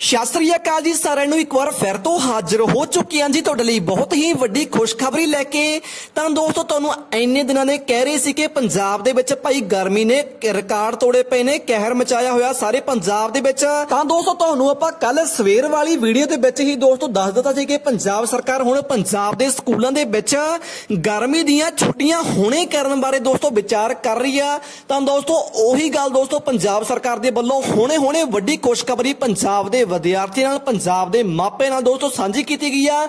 ਸ਼ਾਸਤਰੀ ਅਕਾਲ ਜੀ ਸਾਰਿਆਂ ਨੂੰ ਇੱਕ ਵਾਰ ਫਿਰ ਤੋਂ ਹਾਜ਼ਰ ਹੋ ਚੁੱਕੀ ਹਾਂ ਜੀ ਤੁਹਾਡੇ ਲਈ ਬਹੁਤ ਹੀ ਵੱਡੀ ਖੁਸ਼ਖਬਰੀ ਲੈ ਕੇ ਤਾਂ ਦੋਸਤੋ ਤੁਹਾਨੂੰ ਐਨੇ ਦਿਨਾਂ ਨੇ ਕਹਿ ਰਹੇ ਸੀ ਕਿ ਪੰਜਾਬ ਦੇ ਵਿੱਚ ਭਾਈ ਗਰਮੀ ਨੇ ਰਿਕਾਰਡ ਤੋੜੇ ਪਏ ਨੇ ਕਹਿਰ ਮਚਾਇਆ ਹੋਇਆ ਸਾਰੇ ਪੰਜਾਬ ਦੇ ਵਿੱਚ ਤਾਂ ਦੋਸਤੋ ਤੁਹਾਨੂੰ ਆਪਾਂ ਕੱਲ ਸਵੇਰ ਵਾਲੀ ਵੀਡੀਓ ਦੇ ਵਿੱਚ ਹੀ ਦੋਸਤੋ ਦੱਸ ਦਿੱਤਾ ਸੀ ਕਿ ਪੰਜਾਬ ਸਰਕਾਰ ਹੁਣ ਪੰਜਾਬ ਦੇ ਸਕੂਲਾਂ ਦੇ ਵਿੱਚ ਗਰਮੀ ਦੀਆਂ ਛੁੱਟੀਆਂ ਹੁਣੇ ਕਰਨ ਬਾਰੇ ਦੋਸਤੋ ਵਿਚਾਰ ਕਰ ਰਹੀ ਆ ਤਾਂ ਦੋਸਤੋ ਉਹੀ ਗੱਲ ਦੋਸਤੋ ਪੰਜਾਬ ਸਰਕਾਰ ਦੇ ਵੱਲੋਂ ਹੁਣੇ-ਹੁਣੇ ਵੱਡੀ ਖੁਸ਼ਖਬਰੀ ਪੰਜਾਬ ਦੇ ਦੇ ਵਿਦਿਆਰਥੀ ਨਾਲ ਪੰਜਾਬ ਦੇ ਮਾਪੇ ਨਾਲ ਦੋਸਤੋ ਸਾਂਝੀ ਕੀਤੀ ਗਈ ਆ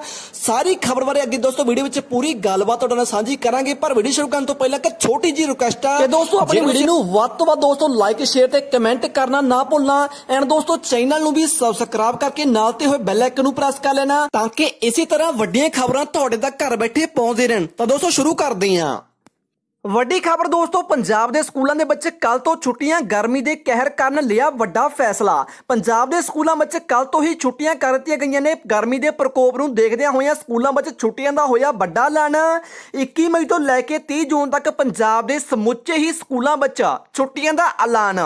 ਸਾਰੀ ਖਬਰ ਬਾਰੇ ਅੱਗੇ ਦੋਸਤੋ ਵੀਡੀਓ ਵਿੱਚ ਪੂਰੀ ਗੱਲਬਾਤ ਤੁਹਾਡੇ ਨਾਲ ਸਾਂਝੀ ਕਰਾਂਗੇ ਪਰ ਵੀਡੀਓ ਸ਼ੁਰੂ ਕਰਨ ਤੋਂ ਪਹਿਲਾਂ ਇੱਕ ਛੋਟੀ ਜੀ ਰਿਕੁਐਸਟ ਆ ਕਿ ਦੋਸਤੋ ਆਪਣੀ ਵੀਡੀਓ ਨੂੰ ਵੱਧ ਤੋਂ ਵੱਧ ਦੋਸਤੋ ਲਾਈਕ ਸ਼ੇਅਰ ਤੇ ਕਮੈਂਟ ਕਰਨਾ ਨਾ ਭੁੱਲਣਾ ਐਂਡ ਦੋਸਤੋ ਚੈਨਲ ਨੂੰ ਵੀ ਸਬਸਕ੍ਰਾਈਬ ਕਰਕੇ ਨਾਲ ਤੇ ਹੋਏ ਬੈਲ ਆਈਕਨ ਨੂੰ ਪ੍ਰੈਸ ਕਰ ਲੈਣਾ ਤਾਂ ਕਿ ਇਸੇ ਤਰ੍ਹਾਂ ਵੱਡੀਆਂ ਖਬਰਾਂ ਤੁਹਾਡੇ ਤੱਕ ਘਰ ਬੈਠੇ ਪਹੁੰਚਦੇ ਰਹਿਣ ਤਾਂ ਦੋਸਤੋ ਸ਼ੁਰੂ ਕਰਦੇ ਹਾਂ ਵੱਡੀ ਖਬਰ ਦੋਸਤੋ ਪੰਜਾਬ ਦੇ ਸਕੂਲਾਂ ਦੇ ਬੱਚੇ ਕੱਲ ਤੋਂ ਛੁੱਟੀਆਂ ਗਰਮੀ ਦੇ ਕਹਿਰ ਕਾਰਨ ਲਿਆ ਵੱਡਾ ਫੈਸਲਾ ਪੰਜਾਬ ਦੇ ਸਕੂਲਾਂ ਵਿੱਚ ਕੱਲ ਤੋਂ ਹੀ ਛੁੱਟੀਆਂ ਕਰ ਦਿੱਤੀਆਂ ਗਈਆਂ ਨੇ ਗਰਮੀ ਦੇ ਪ੍ਰਕੋਪ ਨੂੰ ਦੇਖਦਿਆਂ ਹੋਇਆਂ ਸਕੂਲਾਂ ਵਿੱਚ ਛੁੱਟੀਆਂ ਦਾ ਹੋਇਆ ਵੱਡਾ ਐਲਾਨ 21 ਮਈ ਤੋਂ ਲੈ ਕੇ 30 ਜੂਨ ਤੱਕ ਪੰਜਾਬ ਦੇ ਸਮੁੱਚੇ ਹੀ ਸਕੂਲਾਂ ਵਿੱਚ ਛੁੱਟੀਆਂ ਦਾ ਐਲਾਨ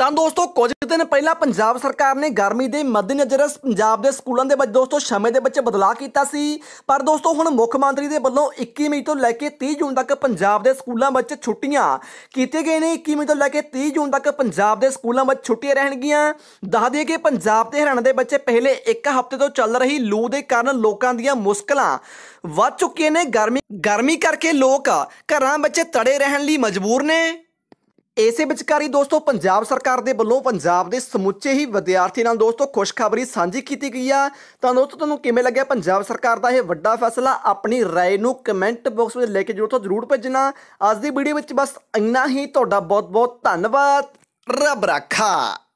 ਤਾਂ ਦੋਸਤੋ ਕੁਝ ਦਿਨ ਪਹਿਲਾਂ ਪੰਜਾਬ ਸਰਕਾਰ ਨੇ ਗਰਮੀ ਦੇ ਮੱਦੇਨਜ਼ਰ ਪੰਜਾਬ ਦੇ ਸਕੂਲਾਂ ਦੇ ਵਿੱਚ ਦੋਸਤੋ ਸਮੇਂ ਦੇ ਵਿੱਚ ਬਦਲਾਅ ਕੀਤਾ ਸੀ ਪਰ ਦੋਸਤੋ ਹੁਣ ਮੁੱਖ ਮੰਤਰੀ ਦੇ ਵੱਲੋਂ 21 ਮਈ ਤੋਂ ਲੈ ਕੇ 30 ਜੂਨ ਤੱਕ ਪੰਜਾਬ ਦੇ ਸਕੂਲਾਂ ਵਿੱਚ ਛੁੱਟੀਆਂ ਕੀਤੇ ਗਏ ਨੇ 21 ਮਈ ਤੋਂ ਲੈ ਕੇ 30 ਜੂਨ ਤੱਕ ਪੰਜਾਬ ਦੇ ਸਕੂਲਾਂ ਵਿੱਚ ਛੁੱਟੀਆਂ ਰਹਿਣਗੀਆਂ ਦੱਸ ਦਈਏ ਕਿ ਪੰਜਾਬ ਤੇ ਹਰਿਆਣਾ ਦੇ ਬੱਚੇ ਪਹਿਲੇ 1 ਹਫ਼ਤੇ ਤੋਂ ਚੱਲ ਰਹੀ ਲੂ ਦੇ ਕਾਰਨ ਲੋਕਾਂ ਦੀਆਂ ਮੁਸ਼ਕਲਾਂ ਵੱਧ ਚੁੱਕੀਆਂ ਨੇ ਗਰਮੀ ਗਰਮੀ ਕਰਕੇ ਲੋਕ ਘਰਾਂ ਵਿੱਚ ਤੜੇ ਰਹਿਣ ਲਈ ਮਜਬੂਰ ਨੇ ਇਸੇ ਵਿਚਕਾਰੀ ਦੋਸਤੋ ਪੰਜਾਬ ਸਰਕਾਰ ਦੇ ਵੱਲੋਂ ਪੰਜਾਬ ਦੇ ਸਮੁੱਚੇ ਹੀ ਵਿਦਿਆਰਥੀ ਨਾਲ ਦੋਸਤੋ ਖੁਸ਼ਖਬਰੀ ਸਾਂਝੀ ਕੀਤੀ ਗਈ ਆ ਤਾਂ ਦੋਸਤੋ ਤੁਹਾਨੂੰ ਕਿਵੇਂ ਲੱਗਿਆ ਪੰਜਾਬ ਸਰਕਾਰ ਦਾ ਇਹ ਵੱਡਾ ਫੈਸਲਾ ਆਪਣੀ رائے ਨੂੰ ਕਮੈਂਟ ਬਾਕਸ ਵਿੱਚ ਲੈ ਕੇ ਜਰੂਰ ਤੋਂ ਜਰੂਰ ਭੇਜਣਾ ਅੱਜ ਦੀ ਵੀਡੀਓ ਵਿੱਚ ਬਸ ਇੰਨਾ ਹੀ ਤੁਹਾਡਾ ਬਹੁਤ ਬਹੁਤ ਧੰਨਵਾਦ ਰੱਬ ਰਾਖਾ